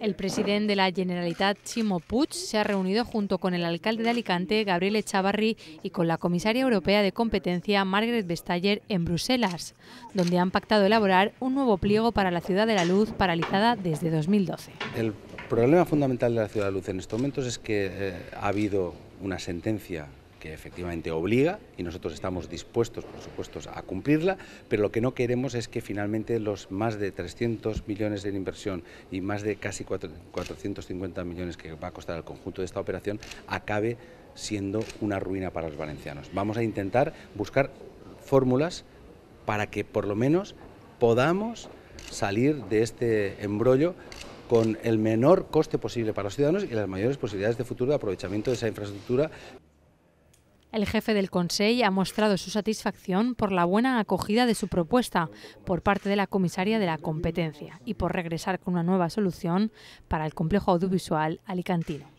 El presidente de la Generalitat, Chimo Puig, se ha reunido junto con el alcalde de Alicante, Gabriel Echavarri, y con la comisaria europea de competencia, Margaret Vestager, en Bruselas, donde han pactado elaborar un nuevo pliego para la Ciudad de la Luz, paralizada desde 2012. El problema fundamental de la Ciudad de la Luz en estos momentos es que eh, ha habido una sentencia que efectivamente obliga y nosotros estamos dispuestos, por supuesto, a cumplirla, pero lo que no queremos es que finalmente los más de 300 millones de inversión y más de casi 450 millones que va a costar el conjunto de esta operación acabe siendo una ruina para los valencianos. Vamos a intentar buscar fórmulas para que por lo menos podamos salir de este embrollo con el menor coste posible para los ciudadanos y las mayores posibilidades de futuro de aprovechamiento de esa infraestructura. El jefe del Consejo ha mostrado su satisfacción por la buena acogida de su propuesta por parte de la comisaria de la competencia y por regresar con una nueva solución para el complejo audiovisual alicantino.